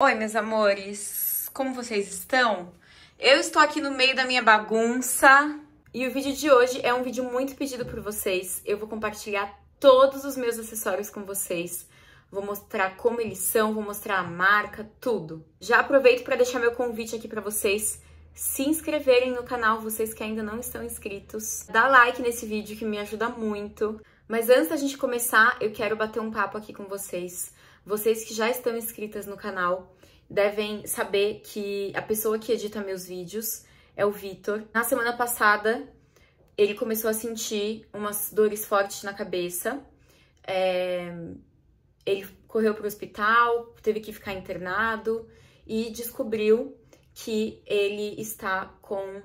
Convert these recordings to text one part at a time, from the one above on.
Oi, meus amores, como vocês estão? Eu estou aqui no meio da minha bagunça e o vídeo de hoje é um vídeo muito pedido por vocês. Eu vou compartilhar todos os meus acessórios com vocês. Vou mostrar como eles são, vou mostrar a marca, tudo. Já aproveito para deixar meu convite aqui para vocês se inscreverem no canal, vocês que ainda não estão inscritos. Dá like nesse vídeo que me ajuda muito. Mas antes da gente começar, eu quero bater um papo aqui com vocês. Vocês que já estão inscritas no canal devem saber que a pessoa que edita meus vídeos é o Vitor. Na semana passada, ele começou a sentir umas dores fortes na cabeça. É... Ele correu para o hospital, teve que ficar internado e descobriu que ele está com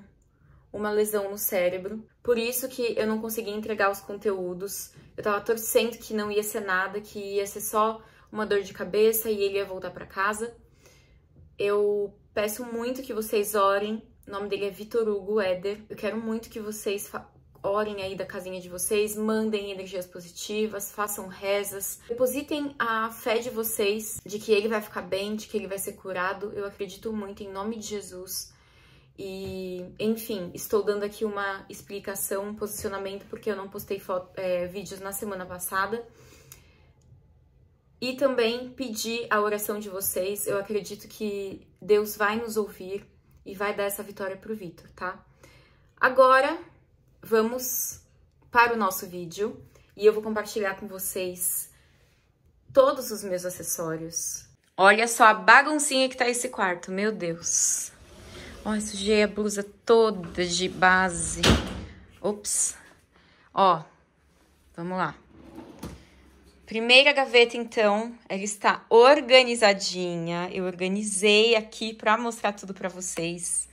uma lesão no cérebro. Por isso que eu não consegui entregar os conteúdos. Eu tava torcendo que não ia ser nada, que ia ser só uma dor de cabeça e ele ia voltar para casa. Eu peço muito que vocês orem. O nome dele é Vitor Hugo Eder. Eu quero muito que vocês orem aí da casinha de vocês, mandem energias positivas, façam rezas, depositem a fé de vocês de que ele vai ficar bem, de que ele vai ser curado. Eu acredito muito em nome de Jesus. E, enfim, estou dando aqui uma explicação, um posicionamento, porque eu não postei foto, é, vídeos na semana passada. E também pedir a oração de vocês. Eu acredito que Deus vai nos ouvir e vai dar essa vitória pro Vitor, tá? Agora, vamos para o nosso vídeo e eu vou compartilhar com vocês todos os meus acessórios. Olha só a baguncinha que tá esse quarto, meu Deus! Ó, sujei a blusa toda de base. Ops. Ó, vamos lá. Primeira gaveta, então, ela está organizadinha. Eu organizei aqui para mostrar tudo para vocês.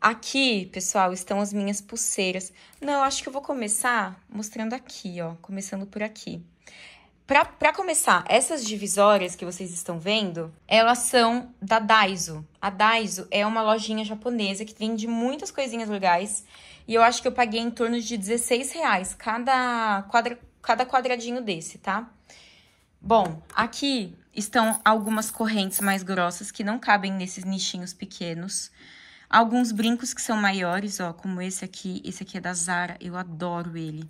Aqui, pessoal, estão as minhas pulseiras. Não, acho que eu vou começar mostrando aqui, ó. Começando por aqui para começar, essas divisórias que vocês estão vendo, elas são da Daiso. A Daiso é uma lojinha japonesa que vende muitas coisinhas legais. E eu acho que eu paguei em torno de 16 reais cada, quadra, cada quadradinho desse, tá? Bom, aqui estão algumas correntes mais grossas que não cabem nesses nichinhos pequenos. Alguns brincos que são maiores, ó, como esse aqui. Esse aqui é da Zara, eu adoro ele.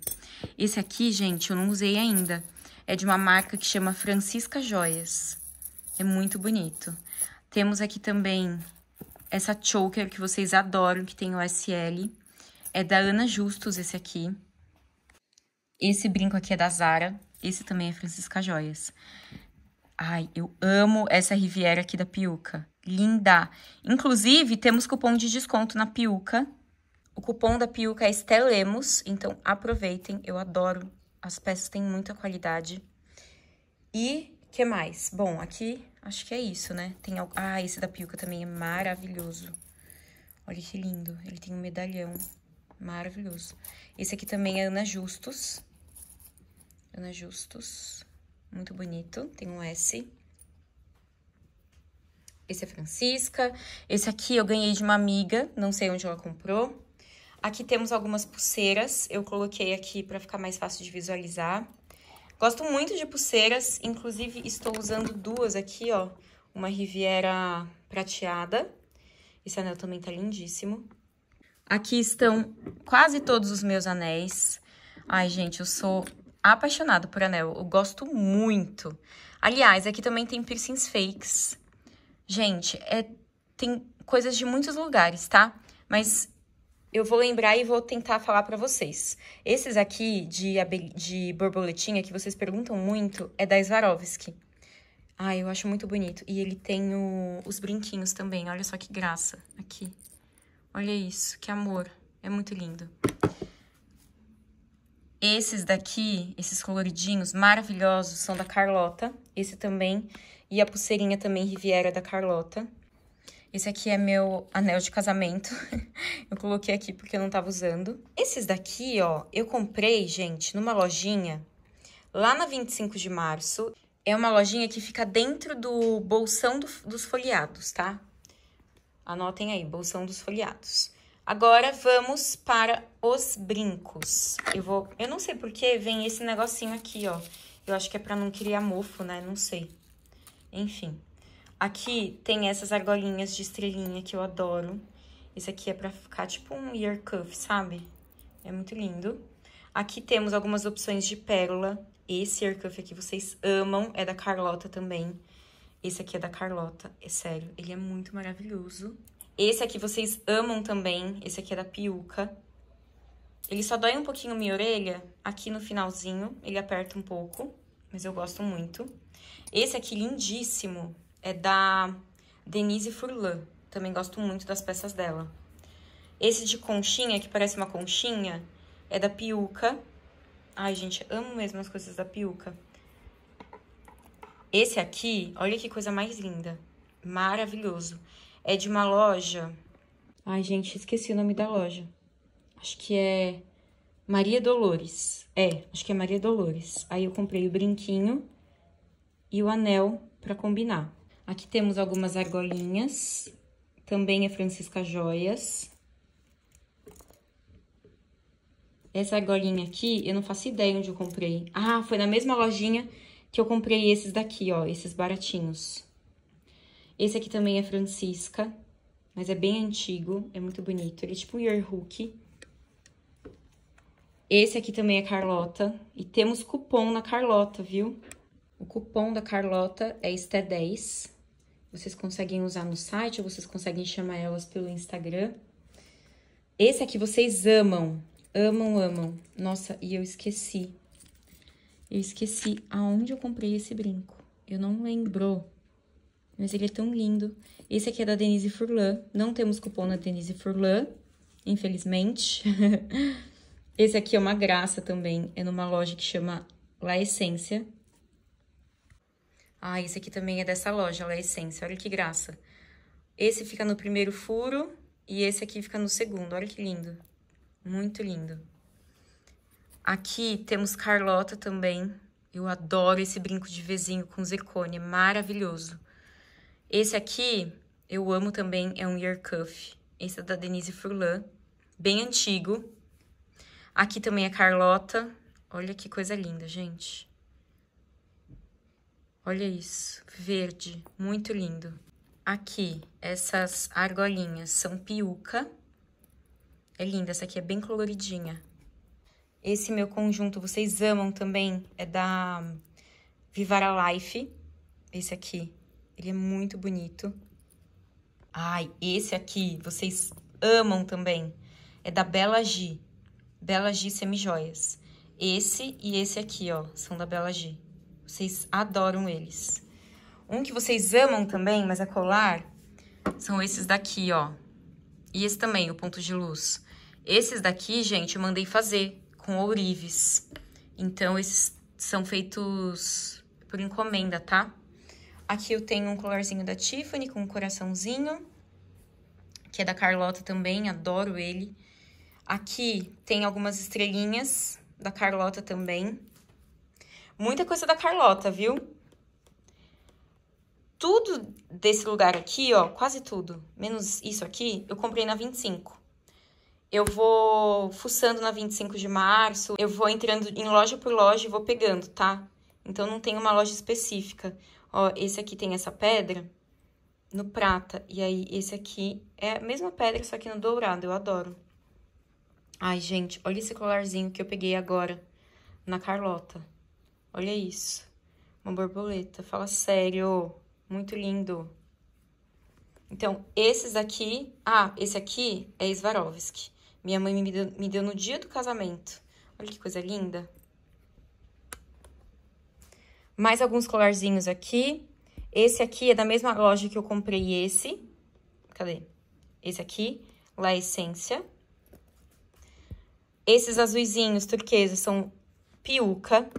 Esse aqui, gente, eu não usei ainda é de uma marca que chama Francisca Joias. É muito bonito. Temos aqui também essa choker que vocês adoram, que tem o SL. É da Ana Justus esse aqui. Esse brinco aqui é da Zara. Esse também é Francisca Joias. Ai, eu amo essa Riviera aqui da Piuca. Linda! Inclusive, temos cupom de desconto na Piuca. O cupom da Piuca é Stelemos, então aproveitem. Eu adoro as peças têm muita qualidade. E que mais? Bom, aqui acho que é isso, né? Tem algo... Ah, esse da Piuca também é maravilhoso. Olha que lindo. Ele tem um medalhão maravilhoso. Esse aqui também é Ana Justus. Ana Justus. Muito bonito. Tem um S. Esse é Francisca. Esse aqui eu ganhei de uma amiga. Não sei onde ela comprou. Aqui temos algumas pulseiras, eu coloquei aqui para ficar mais fácil de visualizar. Gosto muito de pulseiras, inclusive estou usando duas aqui, ó. Uma Riviera prateada, esse anel também tá lindíssimo. Aqui estão quase todos os meus anéis. Ai, gente, eu sou apaixonado por anel, eu gosto muito. Aliás, aqui também tem piercings fakes. Gente, é, tem coisas de muitos lugares, tá? Mas eu vou lembrar e vou tentar falar para vocês. Esses aqui de, de borboletinha que vocês perguntam muito é da Swarovski. Ah, eu acho muito bonito. E ele tem o, os brinquinhos também. Olha só que graça aqui. Olha isso, que amor. É muito lindo. Esses daqui, esses coloridinhos maravilhosos, são da Carlota. Esse também. E a pulseirinha também Riviera da Carlota. Esse aqui é meu anel de casamento. eu coloquei aqui porque eu não tava usando. Esses daqui, ó, eu comprei, gente, numa lojinha lá na 25 de março. É uma lojinha que fica dentro do bolsão do, dos folheados, tá? Anotem aí, bolsão dos folheados. Agora vamos para os brincos. Eu vou, eu não sei por que vem esse negocinho aqui, ó. Eu acho que é para não criar mofo, né? Não sei. Enfim. Aqui tem essas argolinhas de estrelinha que eu adoro. Esse aqui é pra ficar tipo um ear cuff, sabe? É muito lindo. Aqui temos algumas opções de pérola. Esse ear cuff aqui vocês amam, é da Carlota também. Esse aqui é da Carlota, é sério, ele é muito maravilhoso. Esse aqui vocês amam também, esse aqui é da Piuca. Ele só dói um pouquinho minha orelha, aqui no finalzinho, ele aperta um pouco, mas eu gosto muito. Esse aqui, lindíssimo, é da Denise Furlan. Também gosto muito das peças dela. Esse de conchinha, que parece uma conchinha, é da Piuca. Ai, gente, amo mesmo as coisas da Piuca. Esse aqui, olha que coisa mais linda. Maravilhoso. É de uma loja... Ai, gente, esqueci o nome da loja. Acho que é Maria Dolores. É, acho que é Maria Dolores. Aí eu comprei o brinquinho e o anel pra combinar. Aqui temos algumas argolinhas, também é Francisca Joias. Essa argolinha aqui, eu não faço ideia onde eu comprei. Ah, foi na mesma lojinha que eu comprei esses daqui, ó, esses baratinhos. Esse aqui também é Francisca, mas é bem antigo, é muito bonito. Ele é tipo um earhook. Esse aqui também é Carlota. E temos cupom na Carlota, viu? O cupom da Carlota é STE10. Vocês conseguem usar no site ou vocês conseguem chamar elas pelo Instagram. Esse aqui vocês amam. Amam, amam. Nossa, e eu esqueci. Eu esqueci aonde eu comprei esse brinco. Eu não lembro. Mas ele é tão lindo. Esse aqui é da Denise Furlan. Não temos cupom na Denise Furlan, infelizmente. Esse aqui é uma graça também. É numa loja que chama La Essência. Ah, esse aqui também é dessa loja, ela é essência. Olha que graça. Esse fica no primeiro furo e esse aqui fica no segundo. Olha que lindo. Muito lindo. Aqui temos Carlota também. Eu adoro esse brinco de vizinho com zircone, é maravilhoso. Esse aqui eu amo também, é um ear cuff. Esse é da Denise Furlan, bem antigo. Aqui também é Carlota. Olha que coisa linda, gente. Olha isso, verde, muito lindo. Aqui, essas argolinhas são piuca. É linda, essa aqui é bem coloridinha. Esse meu conjunto, vocês amam também, é da Vivara Life. Esse aqui, ele é muito bonito. Ai, esse aqui, vocês amam também. É da Bela G. Bela G Semijoias. Esse e esse aqui, ó, são da Bela G. Vocês adoram eles. Um que vocês amam também, mas é colar, são esses daqui, ó. E esse também, o ponto de luz. Esses daqui, gente, eu mandei fazer com ourives. Então, esses são feitos por encomenda, tá? Aqui eu tenho um colarzinho da Tiffany com um coraçãozinho, que é da Carlota também, adoro ele. Aqui tem algumas estrelinhas da Carlota também. Muita coisa da Carlota, viu? Tudo desse lugar aqui, ó, quase tudo, menos isso aqui, eu comprei na 25. Eu vou fuçando na 25 de março, eu vou entrando em loja por loja e vou pegando, tá? Então, não tem uma loja específica. Ó, esse aqui tem essa pedra no prata. E aí, esse aqui é a mesma pedra, só que no dourado. Eu adoro. Ai, gente, olha esse colarzinho que eu peguei agora na Carlota. Olha isso. Uma borboleta. Fala sério. Muito lindo. Então, esses aqui... Ah, esse aqui é Swarovski. Minha mãe me deu, me deu no dia do casamento. Olha que coisa linda. Mais alguns colarzinhos aqui. Esse aqui é da mesma loja que eu comprei esse. Cadê? Esse aqui, La Essência. Esses azuizinhos turqueses, são Piuca.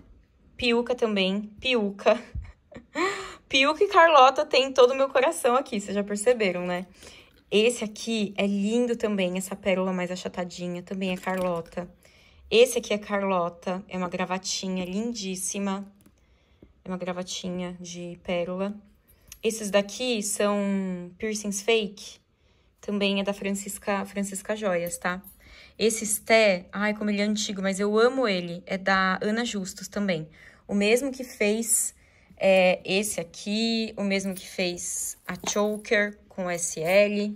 Piuca também, Piuca. Piuca e Carlota tem todo o meu coração aqui, vocês já perceberam, né? Esse aqui é lindo também, essa pérola mais achatadinha, também é Carlota. Esse aqui é Carlota, é uma gravatinha lindíssima. É uma gravatinha de pérola. Esses daqui são piercings fake, também é da Francisca, Francisca Joias, tá? Esse Sté, ai, como ele é antigo, mas eu amo ele. É da Ana Justus também. O mesmo que fez é, esse aqui, o mesmo que fez a Choker com SL.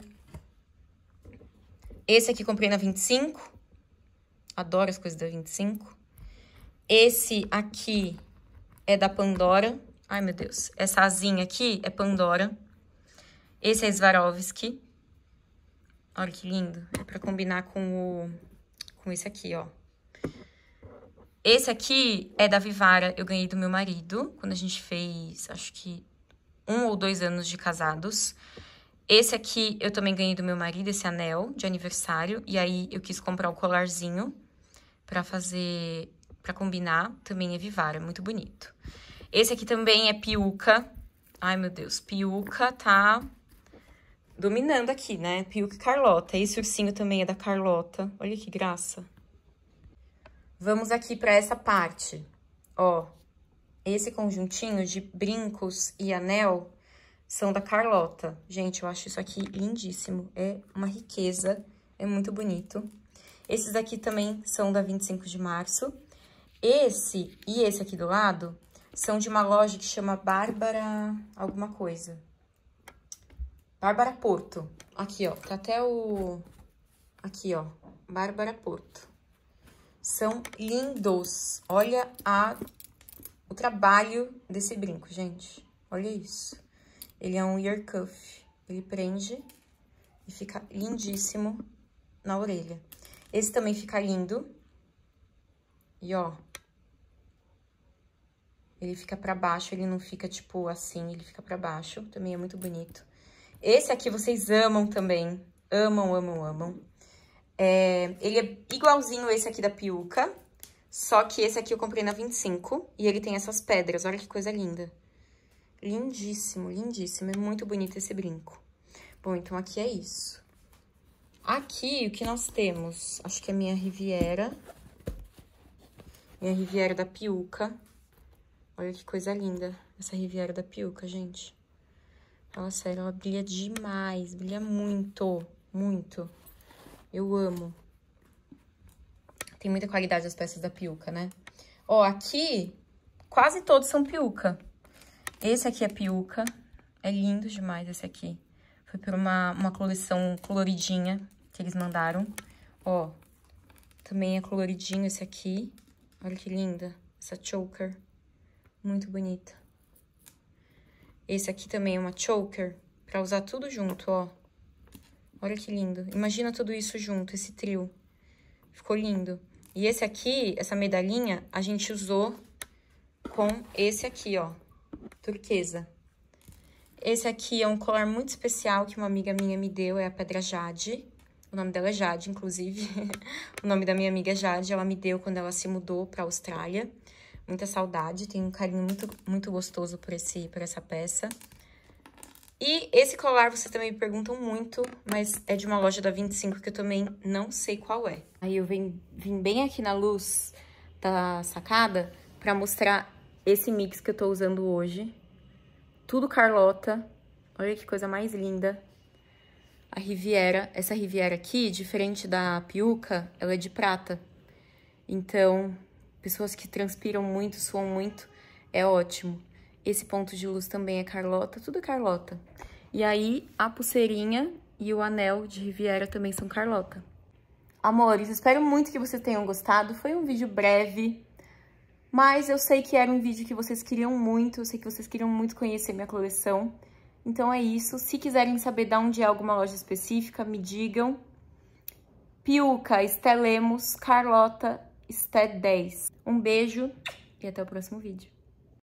Esse aqui comprei na 25. Adoro as coisas da 25. Esse aqui é da Pandora. Ai, meu Deus. Essa asinha aqui é Pandora. Esse é Swarovski. Olha que lindo. É pra combinar com o... com esse aqui, ó. Esse aqui é da Vivara. Eu ganhei do meu marido. Quando a gente fez, acho que... Um ou dois anos de casados. Esse aqui eu também ganhei do meu marido, esse anel de aniversário. E aí, eu quis comprar o colarzinho pra fazer... Pra combinar, também é Vivara, é muito bonito. Esse aqui também é piuca. Ai, meu Deus, piuca, tá? dominando aqui, né? Piuque Carlota. Esse ursinho também é da Carlota. Olha que graça. Vamos aqui para essa parte. Ó, esse conjuntinho de brincos e anel são da Carlota. Gente, eu acho isso aqui lindíssimo. É uma riqueza, é muito bonito. Esses aqui também são da 25 de março. Esse e esse aqui do lado são de uma loja que chama Bárbara alguma coisa. Bárbara Porto. Aqui, ó. Tá até o... Aqui, ó. Bárbara Porto. São lindos. Olha a... o trabalho desse brinco, gente. Olha isso. Ele é um ear cuff. Ele prende e fica lindíssimo na orelha. Esse também fica lindo. E, ó. Ele fica pra baixo, ele não fica, tipo, assim, ele fica pra baixo. Também é muito bonito. Esse aqui vocês amam também. Amam, amam, amam. É, ele é igualzinho esse aqui da Piuca. Só que esse aqui eu comprei na 25. E ele tem essas pedras. Olha que coisa linda. Lindíssimo, lindíssimo. É muito bonito esse brinco. Bom, então aqui é isso. Aqui, o que nós temos? Acho que é minha Riviera. Minha Riviera da Piuca. Olha que coisa linda essa Riviera da Piuca, gente. Ela, sério, ela brilha demais. Brilha muito, muito. Eu amo. Tem muita qualidade as peças da Piuca, né? Ó, aqui, quase todos são Piuca. Esse aqui é Piuca. É lindo demais esse aqui. Foi por uma, uma coleção coloridinha que eles mandaram. Ó, também é coloridinho esse aqui. Olha que linda essa choker. Muito bonita. Esse aqui também é uma choker, pra usar tudo junto, ó. Olha que lindo. Imagina tudo isso junto, esse trio. Ficou lindo. E esse aqui, essa medalhinha, a gente usou com esse aqui, ó. Turquesa. Esse aqui é um colar muito especial que uma amiga minha me deu, é a Pedra Jade. O nome dela é Jade, inclusive. o nome da minha amiga é Jade, ela me deu quando ela se mudou pra Austrália muita saudade, tenho um carinho muito, muito gostoso por, esse, por essa peça. E esse colar vocês também me perguntam muito, mas é de uma loja da 25 que eu também não sei qual é. Aí eu vim, vim bem aqui na luz da sacada pra mostrar esse mix que eu tô usando hoje. Tudo Carlota. Olha que coisa mais linda. A Riviera, essa Riviera aqui, diferente da Piuca, ela é de prata. Então, pessoas que transpiram muito, suam muito, é ótimo. Esse ponto de luz também é Carlota, tudo é Carlota. E aí, a pulseirinha e o anel de Riviera também são Carlota. Amores, espero muito que vocês tenham gostado. Foi um vídeo breve, mas eu sei que era um vídeo que vocês queriam muito, eu sei que vocês queriam muito conhecer minha coleção. Então é isso. Se quiserem saber de onde é alguma loja específica, me digam. Piuca, Estelemos, Carlota STED 10. Um beijo e até o próximo vídeo.